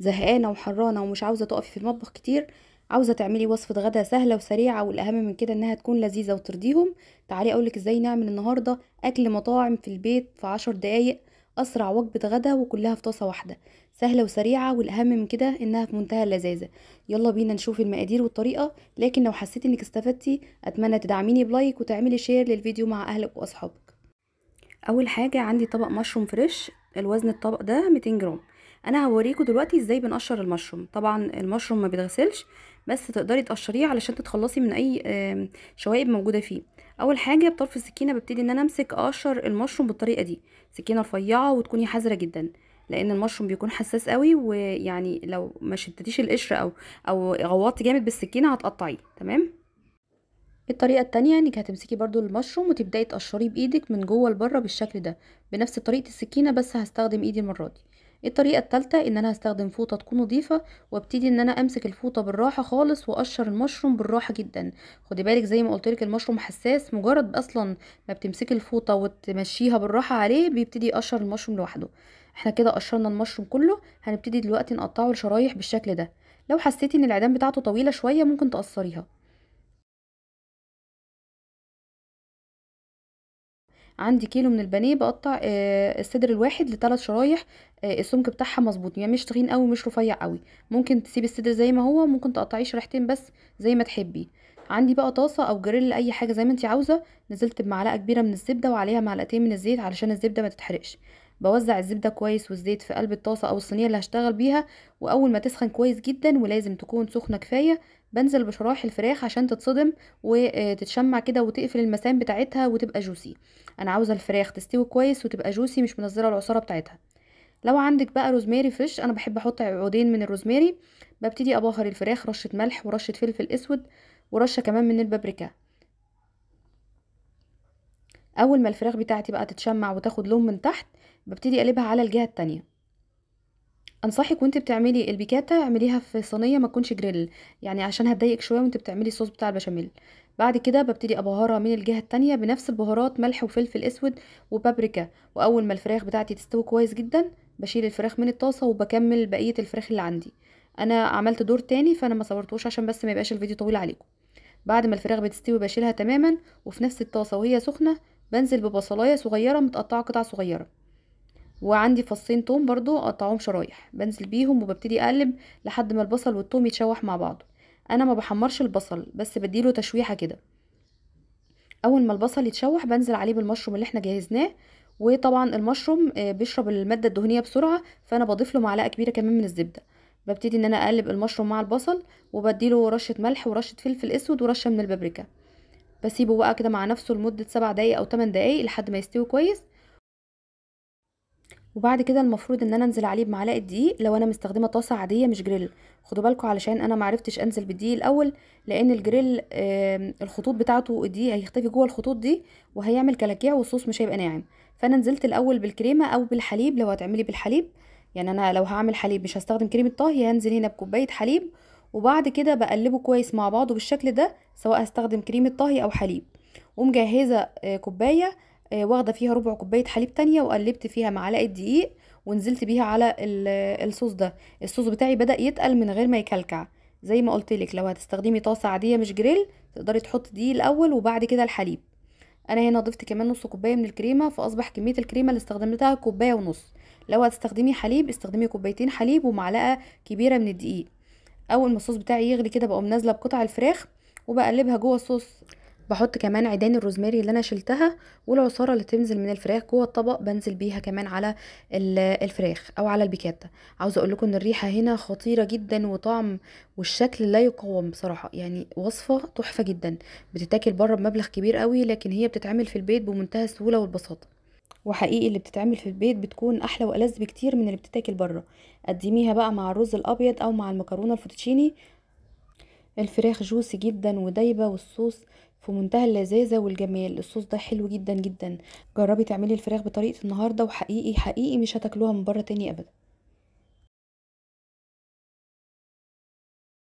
زهقانه وحرانه ومش عاوزه تقفي في المطبخ كتير عاوزه تعملي وصفه غدا سهله وسريعه والاهم من كده انها تكون لذيذه وترضيهم تعالي اقولك ازاي نعمل النهارده اكل مطاعم في البيت في عشر دقايق اسرع وجبه غدا وكلها في طاسه واحده سهله وسريعه والاهم من كده انها في منتهى اللذاذه يلا بينا نشوف المقادير والطريقه لكن لو حسيتي انك استفدتي اتمنى تدعميني بلايك وتعملي شير للفيديو مع اهلك واصحابك اول حاجه عندي طبق مشروم فريش الوزن الطبق ده 200 جرام انا هوريكم دلوقتي ازاي بنقشر المشروم طبعا المشروم ما بيتغسلش بس تقدري تقشريه علشان تتخلصي من اي شوائب موجوده فيه اول حاجه بطرف السكينه ببتدي ان انا امسك اقشر المشروم بالطريقه دي سكينه رفيعه وتكوني حذره جدا لان المشروم بيكون حساس قوي ويعني لو ما شدتيش القشر او او غوطتي جامد بالسكينه هتقطعيه تمام الطريقه التانية انك هتمسكي برضو المشروم وتبداي تقشريه بايدك من جوه لبره بالشكل ده بنفس طريقه السكينه بس هستخدم ايدي المره دي الطريقة التالتة ان انا هستخدم فوطة تكون نظيفة وابتدي ان انا امسك الفوطة بالراحة خالص واقشر المشروم بالراحة جدا خدي بالك زي ما قلت لك المشروم حساس مجرد اصلا ما بتمسكي الفوطة وتمشيها بالراحة عليه بيبتدي يقشر المشروم لوحده احنا كده قشرنا المشروم كله هنبتدي دلوقتي نقطعه لشرايح بالشكل ده لو حسيتي ان العيدان بتاعته طويلة شوية ممكن تقصريها عندي كيلو من البانيه بقطع آه، الصدر الواحد لثلاث شرايح آه، السمك بتاعها مظبوط يعني مش تخين قوي مش رفيع قوي ممكن تسيب الصدر زي ما هو ممكن تقطعيه شريحتين بس زي ما تحبي عندي بقى طاسه او جريل اي حاجه زي ما انت عاوزه نزلت بمعلقه كبيره من الزبده وعليها معلقتين من الزيت علشان الزبده ما تتحرقش بوزع الزبدة كويس والزيت في قلب الطاسة أو الصينية اللي هشتغل بيها وأول ما تسخن كويس جدا ولازم تكون سخنة كفاية بنزل بشرايح الفراخ عشان تتصدم وتتشمع آه، كده وتقفل المسام بتاعتها وتبقى جوسي أنا عاوزة الفراخ تستوي كويس وتبقى جوسي مش منزلة العصارة بتاعتها لو عندك بقى روزماري فيش انا بحب احط عودين من الروزماري ببتدي ابهر الفراخ رشه ملح ورشه فلفل اسود ورشه كمان من البابريكا اول ما الفراخ بتاعتي بقى تتشمع وتاخد لون من تحت ببتدي اقلبها على الجهه التانية انصحك وانت بتعملي البيكاتا اعمليها في صينيه ما تكونش جريل يعني عشان هتضايقك شويه وانت بتعملي الصوص بتاع البشاميل بعد كده ببتدي ابهرها من الجهه التانية بنفس البهارات ملح وفلفل اسود وبابريكا واول ما الفراخ بتاعتي تستوي كويس جدا بشيل الفراخ من الطاسه وبكمل بقيه الفراخ اللي عندي انا عملت دور تاني فانا ما صورتوش عشان بس ما يبقاش الفيديو طويل عليكم بعد ما الفراخ بتستوي بشيلها تماما وفي نفس الطاسه وهي سخنه بنزل ببصلايه صغيره متقطعه قطع صغيره وعندي فصين توم برضو اقطعهم شرايح بنزل بيهم وببتدي اقلب لحد ما البصل والتوم يتشوح مع بعضه انا ما بحمرش البصل بس بديله تشويحه كده اول ما البصل يتشوح بنزل عليه بالمشروم اللي احنا جهزناه وطبعا المشروم آه، بيشرب الماده الدهنيه بسرعه فانا بضيف له معلقه كبيره كمان من الزبده ببتدي ان انا اقلب المشروم مع البصل وبديله رشه ملح ورشه فلفل اسود ورشه من البابريكا بسيبه بقى كده مع نفسه لمده سبع دقايق او 8 دقايق لحد ما يستوي كويس وبعد كده المفروض ان انا انزل عليه بمعلقه دقيق لو انا مستخدمه طاسه عاديه مش جريل خدوا بالكم علشان انا معرفتش انزل بالدقيق الاول لان الجريل آه الخطوط بتاعته الدقيق هيختفي جوه الخطوط دي وهيعمل كلاكيع والصوص مش هيبقى ناعم فانا نزلت الاول بالكريمه او بالحليب لو هتعملي بالحليب يعني انا لو هعمل حليب مش هستخدم كريمه طهي هنزل هنا بكوبايه حليب وبعد كده بقلبه كويس مع بعضه بالشكل ده سواء هستخدم كريمه طهي او حليب ومجهزه آه، كوبايه آه، واخده فيها ربع كوبايه حليب تانية وقلبت فيها معلقه دقيق ونزلت بيها على الصوص ده الصوص بتاعي بدا يتقل من غير ما يكلكع زي ما قلت لك لو هتستخدمي طاسه عاديه مش جريل تقدري تحطي دي الاول وبعد كده الحليب انا هنا ضفت كمان نص كوبايه من الكريمه فاصبح كميه الكريمه اللي استخدمتها كوبايه ونص لو هتستخدمي حليب استخدمي كوبايتين حليب ومعلقه كبيره من الدقيق اول ما الصوص بتاعي يغلي كده بقوم نازله بقطع الفراخ وبقلبها جوه الصوص بحط كمان عيدان الروزماري اللي انا شلتها والعصاره اللي تنزل من الفراخ جوه الطبق بنزل بيها كمان على الفراخ او على البيكاتا عاوزه اقول لكم ان الريحه هنا خطيره جدا وطعم والشكل لا يقاوم بصراحه يعني وصفه تحفه جدا بتتاكل بره بمبلغ كبير قوي لكن هي بتتعمل في البيت بمنتهى السهوله والبساطه وحقيقي اللي بتتعمل في البيت بتكون احلى والذ بكتير من اللي بتتاكل بره قدميها بقى مع الرز الابيض او مع المكرونه الفوتوتشيني الفراخ جوسي جدا ودايبه والصوص في منتهى اللذاذه والجمال الصوص ده حلو جدا جدا جربي تعملي الفراخ بطريقه النهارده وحقيقي حقيقي مش هتاكلوها من بره تاني ابدا